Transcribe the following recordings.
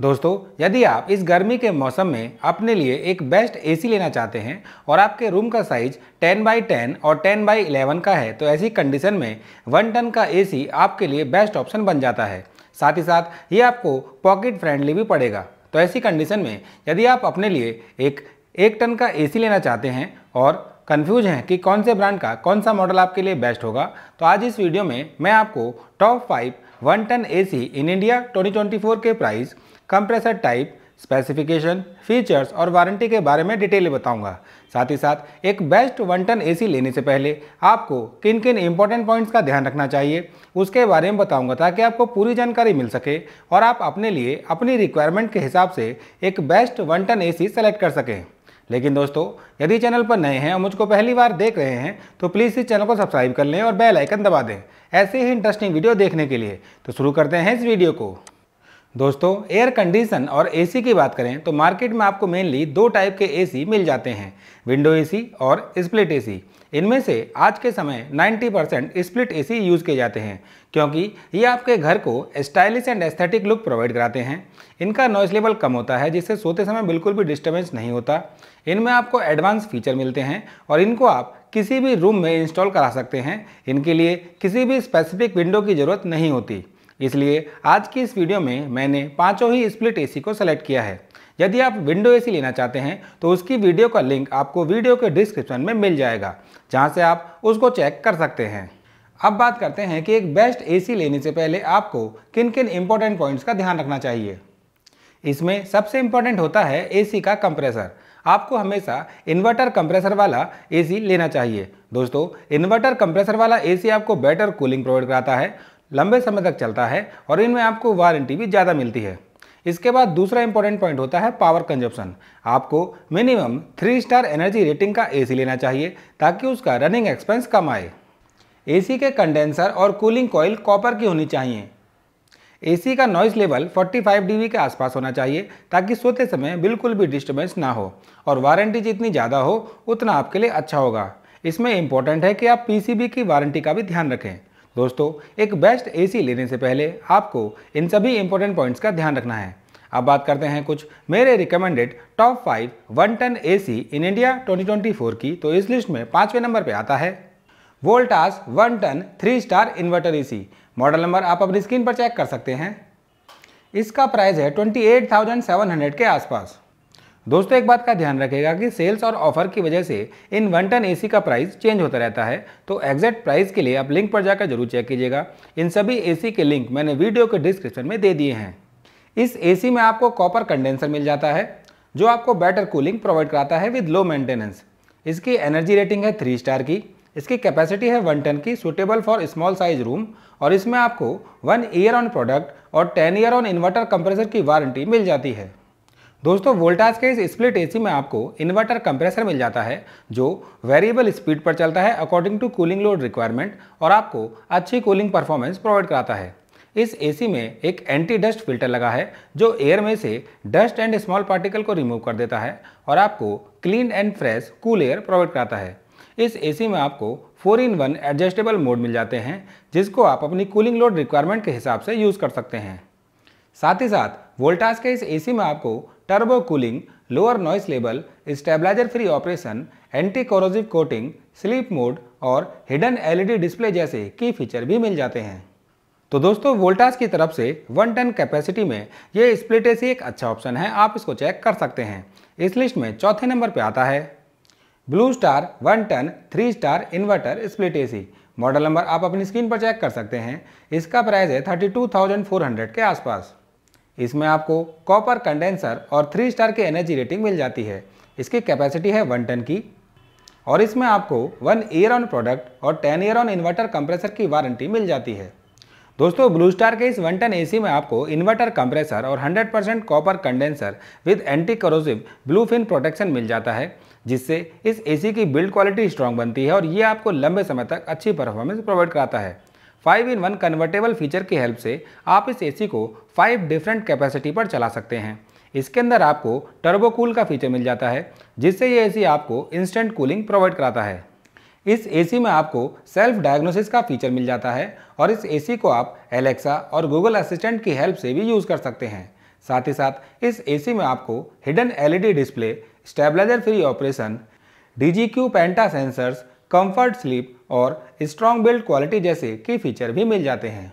दोस्तों यदि आप इस गर्मी के मौसम में अपने लिए एक बेस्ट एसी लेना चाहते हैं और आपके रूम का साइज 10 बाई 10 और 10 बाई 11 का है तो ऐसी कंडीशन में वन टन का एसी आपके लिए बेस्ट ऑप्शन बन जाता है साथ ही साथ ये आपको पॉकेट फ्रेंडली भी पड़ेगा तो ऐसी कंडीशन में यदि आप अपने लिए एक एक टन का ए लेना चाहते हैं और कन्फ्यूज हैं कि कौन से ब्रांड का कौन सा मॉडल आपके लिए बेस्ट होगा तो आज इस वीडियो में मैं आपको top five one ton A in India twenty के price compressor type specification features और वारंटी के बारे में डिटेल बताऊंगा साथ ही साथ एक बेस्ट वन टन एसी लेने से पहले आपको किन किन इंपॉर्टेंट पॉइंट्स का ध्यान रखना चाहिए उसके बारे में बताऊंगा ताकि आपको पूरी जानकारी मिल सके और आप अपने लिए अपनी रिक्वायरमेंट के हिसाब से एक best one ton AC select कर सकें लेकिन दोस्तों यदि चैनल पर नए हैं और मुझको पहली बार देख रहे हैं तो प्लीज़ इस चैनल को सब्सक्राइब कर लें और बेल आइकन दबा दें ऐसे ही इंटरेस्टिंग वीडियो देखने के लिए तो शुरू करते हैं इस वीडियो को दोस्तों एयर कंडीशन और एसी की बात करें तो मार्केट में आपको मेनली दो टाइप के एसी मिल जाते हैं विंडो एसी और स्प्लिट एसी इनमें से आज के समय 90 परसेंट स्प्लिट ए यूज़ किए जाते हैं क्योंकि ये आपके घर को stylish and aesthetic look provide कराते हैं इनका नॉइस लेवल कम होता है जिससे सोते समय बिल्कुल भी डिस्टर्बेंस नहीं होता इनमें आपको एडवांस फीचर मिलते हैं और इनको आप किसी भी रूम में इंस्टॉल करा सकते हैं इनके लिए किसी भी स्पेसिफिक विंडो की ज़रूरत नहीं होती इसलिए आज की इस वीडियो में मैंने पाँचों ही स्प्लिट एसी को सेलेक्ट किया है यदि आप विंडो एसी लेना चाहते हैं तो उसकी वीडियो का लिंक आपको वीडियो के डिस्क्रिप्शन में मिल जाएगा जहाँ से आप उसको चेक कर सकते हैं अब बात करते हैं कि एक बेस्ट एसी लेने से पहले आपको किन किन इंपॉर्टेंट पॉइंट्स का ध्यान रखना चाहिए इसमें सबसे इम्पॉर्टेंट होता है एसी का कंप्रेसर आपको हमेशा इन्वर्टर कंप्रेसर वाला एसी लेना चाहिए दोस्तों इन्वर्टर कंप्रेसर वाला एसी आपको बेटर कूलिंग प्रोवाइड कराता है लंबे समय तक चलता है और इनमें आपको वारंटी भी ज़्यादा मिलती है इसके बाद दूसरा इंपॉर्टेंट पॉइंट होता है पावर कंजप्शन आपको minimum three star energy rating का ए लेना चाहिए ताकि उसका रनिंग एक्सपेंस कम आए ए के कंडेंसर और कूलिंग कॉयल कॉपर की होनी चाहिए ए का नॉइस लेवल 45 डीबी के आसपास होना चाहिए ताकि सोते समय बिल्कुल भी डिस्टर्बेंस ना हो और वारंटी जितनी ज़्यादा हो उतना आपके लिए अच्छा होगा इसमें इम्पॉर्टेंट है कि आप पीसीबी की वारंटी का भी ध्यान रखें दोस्तों एक बेस्ट एसी लेने से पहले आपको इन सभी इंपॉर्टेंट पॉइंट्स का ध्यान रखना है अब बात करते हैं कुछ मेरे recommended top five one ton A in India 2024 की तो इस लिस्ट में पाँचवें नंबर पे आता है Voltas one ton three star inverter AC model number आप अपनी स्क्रीन पर चेक कर सकते हैं इसका प्राइस है ट्वेंटी के आसपास दोस्तों एक बात का ध्यान रखेगा कि सेल्स और ऑफर की वजह से इन वन टन ए का प्राइस चेंज होता रहता है तो एग्जैक्ट प्राइस के लिए आप लिंक पर जाकर जरूर चेक कीजिएगा इन सभी ए के लिंक मैंने वीडियो के डिस्क्रिप्शन में दे दिए हैं इस ए में आपको कॉपर कंडेंसर मिल जाता है जो आपको बेटर कूलिंग प्रोवाइड कराता है विद लो मेंटेनेंस इसकी एनर्जी रेटिंग है थ्री स्टार की इसकी कैपेसिटी है वन टन की suitable for small size room और इसमें आपको वन ईयर ऑन प्रोडक्ट और ten year on inverter compressor की वारंटी मिल जाती है दोस्तों वोल्टाज के इस स्प्लिट एसी में आपको इन्वर्टर कंप्रेसर मिल जाता है जो वेरिएबल स्पीड पर चलता है according to cooling load requirement और आपको अच्छी कूलिंग परफॉर्मेंस प्रोवाइड कराता है इस एसी में एक एंटी डस्ट फिल्टर लगा है जो एयर में से डस्ट एंड स्मॉल पार्टिकल को रिमूव कर देता है और आपको clean and fresh cool air provide कराता है इस एसी में आपको four in one adjustable mode मिल जाते हैं जिसको आप अपनी कूलिंग लोड रिक्वायरमेंट के हिसाब से यूज़ कर सकते हैं साथ ही साथ वोल्टाज के इस एसी में आपको turbo cooling, lower noise level, stabilizer free operation, anti corrosive coating sleep mode और हिडन एलईडी डिस्प्ले जैसे की फीचर भी मिल जाते हैं तो दोस्तों वोल्टास की तरफ से वन टन कैपेसिटी में ये स्प्लिट एसी एक अच्छा ऑप्शन है आप इसको चेक कर सकते हैं इस लिस्ट में चौथे नंबर पे आता है Blue Star one ton three star inverter split AC model number आप अपनी स्क्रीन पर चेक कर सकते हैं इसका प्राइस है 32,400 के आसपास इसमें आपको कॉपर कंडेंसर और थ्री स्टार की एनर्जी रेटिंग मिल जाती है इसकी कैपेसिटी है वन टन की और इसमें आपको वन ईयर ऑन प्रोडक्ट और ten year on inverter compressor की वारंटी मिल जाती है दोस्तों ब्लू स्टार के इस वन टन एसी में आपको इन्वर्टर कंप्रेसर और 100% percent copper condenser with anti corrosive blue fin protection मिल जाता है जिससे इस एसी की बिल्ड क्वालिटी स्ट्रांग बनती है और ये आपको लंबे समय तक अच्छी परफॉर्मेंस प्रोवाइड कराता है five in one convertible feature की हेल्प से आप इस एसी को फाइव डिफरेंट कैपेसिटी पर चला सकते हैं इसके अंदर आपको टर्बो कूल का फीचर मिल जाता है जिससे ये एसी आपको इंस्टेंट कूलिंग प्रोवाइड कराता है इस एसी में आपको सेल्फ डायग्नोसिस का फीचर मिल जाता है और इस एसी को आप एलेक्सा और गूगल असिस्टेंट की हेल्प से भी यूज़ कर सकते हैं साथ ही साथ इस एसी में आपको hidden LED display stabiliser free operation D G Q penta sensors comfort sleep और स्ट्रॉन्ग बिल्ड क्वालिटी जैसे की फीचर भी मिल जाते हैं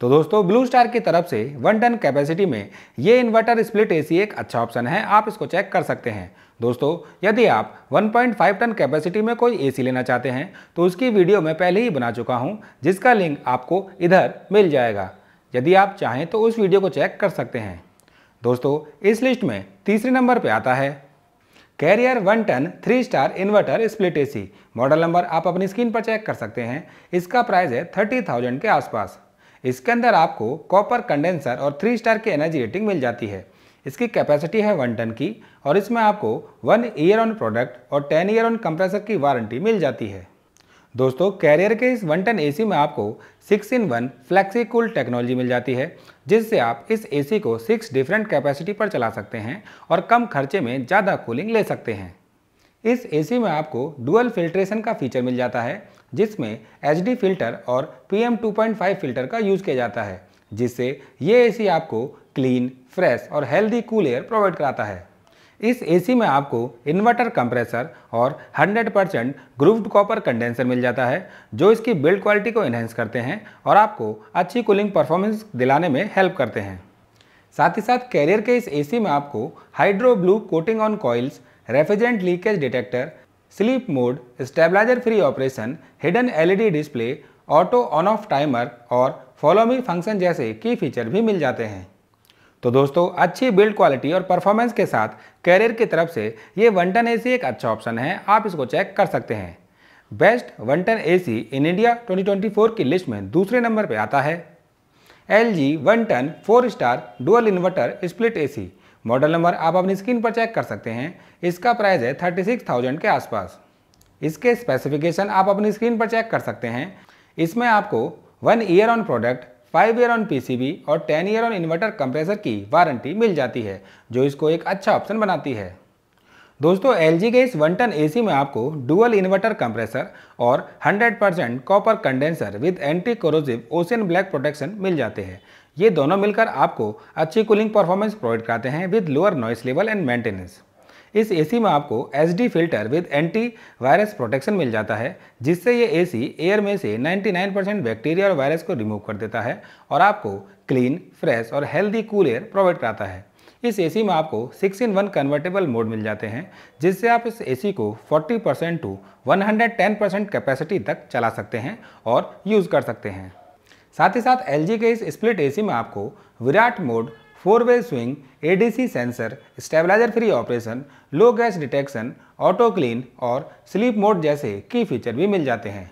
तो दोस्तों ब्लू स्टार की तरफ से वन टन कैपेसिटी में ये इन्वर्टर स्प्लिट एसी एक अच्छा ऑप्शन है आप इसको चेक कर सकते हैं दोस्तों यदि आप 1.5 टन कैपेसिटी में कोई एसी लेना चाहते हैं तो उसकी वीडियो मैं पहले ही बना चुका हूं जिसका लिंक आपको इधर मिल जाएगा यदि आप चाहें तो उस वीडियो को चेक कर सकते हैं दोस्तों इस लिस्ट में तीसरे नंबर पर आता है Carrier one ton three star inverter split AC model number आप अपनी स्क्रीन पर चेक कर सकते हैं इसका प्राइस है थर्टी थाउजेंड के आसपास इसके अंदर आपको कॉपर कंडेंसर और थ्री स्टार की एनर्जी रेटिंग मिल जाती है इसकी कैपेसिटी है वन टन की और इसमें आपको वन ईयर ऑन प्रोडक्ट और टेन ईयर ऑन कंप्रेसर की वारंटी मिल जाती है दोस्तों कैरियर के इस वन टन ए में आपको six in one flexi cool technology मिल जाती है जिससे आप इस ए को सिक्स डिफरेंट कैपेसिटी पर चला सकते हैं और कम खर्चे में ज़्यादा कूलिंग ले सकते हैं इस ए में आपको डुअल फिल्ट्रेशन का फीचर मिल जाता है जिसमें एच फिल्टर और पी एम फिल्टर का यूज़ किया जाता है जिससे ये ए आपको क्लीन फ्रेश और हेल्दी कूल एयर प्रोवाइड कराता है इस एसी में आपको इन्वर्टर कंप्रेसर और 100% परसेंट ग्रूव्ड कॉपर कंडेंसर मिल जाता है जो इसकी बिल्ड क्वालिटी को इन्हेंस करते हैं और आपको अच्छी कूलिंग परफॉर्मेंस दिलाने में हेल्प करते हैं साथ ही साथ कैरियर के इस एसी में आपको hydro blue coating on coils refrigerant leakage detector sleep mode stabiliser free operation hidden LED display auto on off timer और फॉलोमी फंक्शन जैसे की फीचर भी मिल जाते हैं तो दोस्तों अच्छी बिल्ड क्वालिटी और परफॉर्मेंस के साथ कैरियर की तरफ से ये वन टन ए एक अच्छा ऑप्शन है आप इसको चेक कर सकते हैं best one ton A in India 2024 की लिस्ट में दूसरे नंबर पर आता है L G one ton four star dual inverter split AC model number आप अपनी स्क्रीन पर चेक कर सकते हैं इसका प्राइस है थर्टी के आसपास इसके स्पेसिफिकेशन आप अपनी स्क्रीन पर चेक कर सकते हैं इसमें आपको one year on product five year on PCB और ten year on inverter compressor की वारंटी मिल जाती है जो इसको एक अच्छा ऑप्शन बनाती है दोस्तों एल के इस वन टन ए में आपको डुअल इन्वर्टर कंप्रेसर और 100% percent copper condenser with anti corrosive ocean black protection मिल जाते हैं ये दोनों मिलकर आपको अच्छी कूलिंग परफॉर्मेंस प्रोवाइड कराते हैं with lower noise level and maintenance इस एसी में आपको H filter with anti virus protection मिल जाता है जिससे ये एसी एयर में से 99 परसेंट बैक्टीरिया और वायरस को रिमूव कर देता है और आपको क्लीन फ्रेश और हेल्दी कूल एयर प्रोवाइड कराता है इस एसी में आपको six in one convertible mode मिल जाते हैं जिससे आप इस एसी को 40 परसेंट टू 110 परसेंट कैपेसिटी तक चला सकते हैं और यूज़ कर सकते हैं साथ ही साथ एल के इस स्प्लिट ए में आपको Viraat mode four way swing ADC sensor stabiliser free operation low gas detection auto clean और स्लीप मोड जैसे की फीचर भी मिल जाते हैं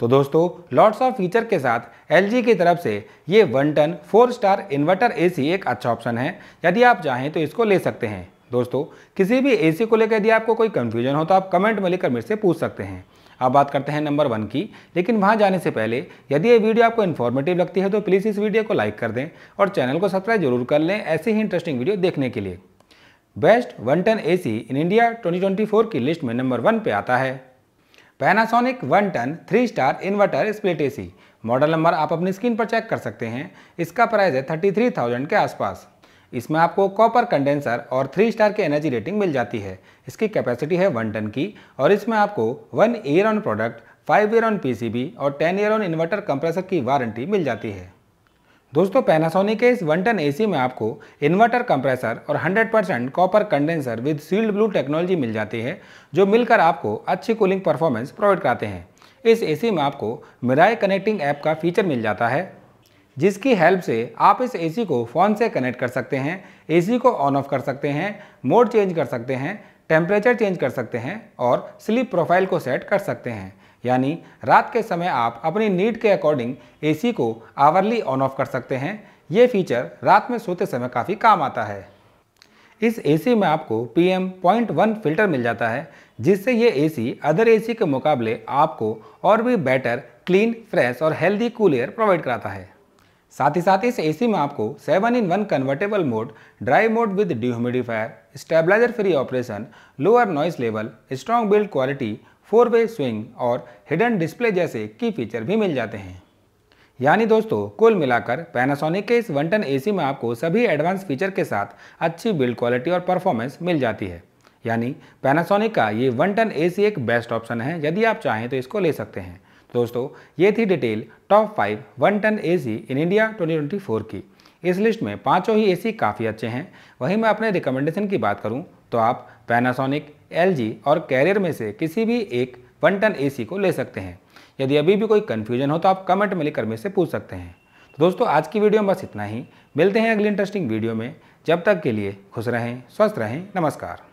तो दोस्तों लॉट्स ऑफ फीचर के साथ एल की तरफ से ये one ton four star inverter AC एक अच्छा ऑप्शन है यदि आप चाहें तो इसको ले सकते हैं दोस्तों किसी भी एसी को लेकर यदि आपको कोई कन्फ्यूजन हो तो आप कमेंट में लिखकर मेरे से पूछ सकते हैं अब बात करते हैं नंबर वन की लेकिन वहाँ जाने से पहले यदि ये वीडियो आपको इन्फॉर्मेटिव लगती है तो प्लीज़ इस वीडियो को लाइक कर दें और चैनल को सब्सक्राइब जरूर कर लें ऐसे ही इंटरेस्टिंग वीडियो देखने के लिए best one ton A in India twenty की लिस्ट में नंबर वन पर आता है Panasonic one ton three star inverter split AC model number आप अपनी स्क्रीन पर चेक कर सकते हैं इसका प्राइस है 33,000 के आसपास इसमें आपको कॉपर कंडेंसर और थ्री स्टार की एनर्जी रेटिंग मिल जाती है इसकी कैपेसिटी है वन टन की और इसमें आपको one year on product five year on PCB और ten year on inverter compressor की वारंटी मिल जाती है दोस्तों पैनासोनिक के इस वन टन ए में आपको इन्वर्टर कंप्रेसर और 100% percent copper condenser with sealed blue technology मिल जाती है जो मिलकर आपको अच्छी कूलिंग परफॉर्मेंस प्रोवाइड कराते हैं इस एसी में आपको मिराई कनेक्टिंग ऐप का फीचर मिल जाता है जिसकी हेल्प से आप इस एसी को फ़ोन से कनेक्ट कर सकते हैं एसी को ऑन ऑफ कर सकते हैं मोड चेंज कर सकते हैं टेम्परेचर चेंज कर सकते हैं और स्लीप प्रोफाइल को सेट कर सकते हैं यानी रात के समय आप अपनी नीड के अकॉर्डिंग एसी को आवरली ऑन ऑफ कर सकते हैं ये फीचर रात में सोते समय काफ़ी काम आता है इस एसी में आपको P M point one filter मिल जाता है जिससे ये एसी अदर एसी के मुकाबले आपको और भी बेटर क्लीन फ्रेश और हेल्दी कूल एयर प्रोवाइड कराता है साथ ही साथ इस एसी में आपको seven in one convertible mode dry mode with dehumidifier stabilizer free operation lower noise level strong build quality four way swing और हिडन डिस्प्ले जैसे की फीचर भी मिल जाते हैं यानी दोस्तों कुल मिलाकर पैनासोनिक के इस वन टन एसी में आपको सभी एडवांस फीचर के साथ अच्छी बिल्ड क्वालिटी और परफॉर्मेंस मिल जाती है यानी पैनासोनिक का ये वन टन एसी एक बेस्ट ऑप्शन है यदि आप चाहें तो इसको ले सकते हैं दोस्तों ये थी detail top five one ton A in India 2024 की इस लिस्ट में पांचों ही एसी काफ़ी अच्छे हैं वहीं मैं अपने रिकमेंडेशन की बात करूं तो आप पैनासोनिक एलजी और कैरियर में से किसी भी एक वन टन एसी को ले सकते हैं यदि अभी भी कोई कन्फ्यूजन हो तो आप कमेंट में लिखकर मेरे से पूछ सकते हैं तो दोस्तों आज की वीडियो में बस इतना ही मिलते हैं अगली इंटरेस्टिंग वीडियो में जब तक के लिए खुश रहें स्वस्थ रहें नमस्कार